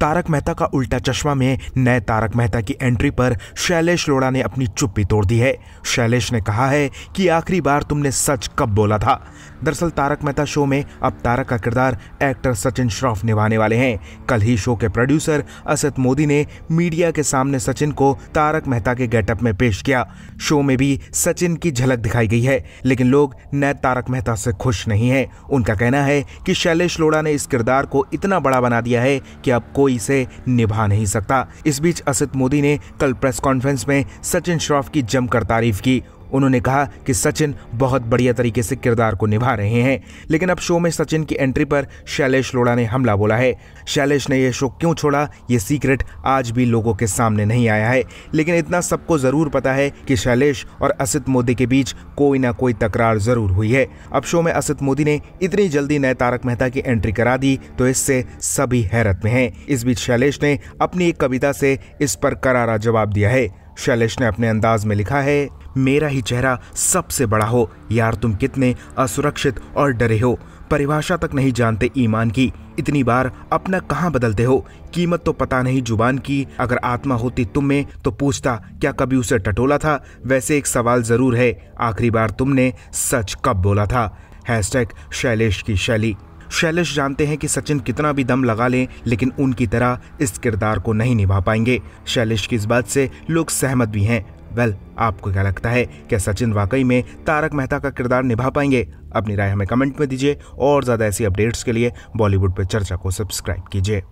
तारक मेहता का उल्टा चश्मा में नए तारक मेहता की एंट्री पर शैलेश लोड़ा ने अपनी चुप्पी तोड़ दी है शैलेश ने कहा है कि आखिरी बार तुमने सच कब बोला था दरअसल तारक मेहता शो में अब तारक का किरदार एक्टर सचिन श्रॉफ निभाने वाले हैं कल ही शो के प्रोड्यूसर असित मोदी ने मीडिया के सामने सचिन को तारक मेहता के गेटअप में पेश किया शो में भी सचिन की झलक दिखाई गई है लेकिन लोग न तारक मेहता से खुश नहीं है उनका कहना है कि शैलेश लोढ़ा ने इस किरदार को इतना बड़ा बना दिया है कि अब कोई इसे निभा नहीं सकता इस बीच असित मोदी ने कल प्रेस कॉन्फ्रेंस में सचिन श्रॉफ की जमकर तारीफ की उन्होंने कहा कि सचिन बहुत बढ़िया तरीके से किरदार को निभा रहे हैं लेकिन अब शो में सचिन की एंट्री पर शैलेश लोड़ा ने हमला बोला है शैलेश ने यह शो क्यों छोड़ा ये सीक्रेट आज भी लोगों के सामने नहीं आया है लेकिन इतना सबको जरूर पता है कि शैलेश और असित मोदी के बीच कोई ना कोई तकरार जरूर हुई है अब शो में असित मोदी ने इतनी जल्दी नए तारक मेहता की एंट्री करा दी तो इससे सभी हैरत में हैं इस बीच शैलेश ने अपनी एक कविता से इस पर करारा जवाब दिया है शैलेश ने अपने अंदाज में लिखा है मेरा ही चेहरा सबसे बड़ा हो यार तुम कितने असुरक्षित और डरे हो परिभाषा तक नहीं जानते ईमान की इतनी बार अपना कहाँ बदलते हो कीमत तो पता नहीं जुबान की अगर आत्मा होती तुम में तो पूछता क्या कभी उसे टटोला था वैसे एक सवाल जरूर है आखिरी बार तुमने सच कब बोला था हैशटैग शैलेश की शैली शैलेश जानते हैं कि सचिन कितना भी दम लगा लें लेकिन उनकी तरह इस किरदार को नहीं निभा पाएंगे शैलेश की इस बात से लोग सहमत भी हैं वेल आपको क्या लगता है क्या सचिन वाकई में तारक मेहता का किरदार निभा पाएंगे अपनी राय हमें कमेंट में दीजिए और ज़्यादा ऐसी अपडेट्स के लिए बॉलीवुड पर चर्चा को सब्सक्राइब कीजिए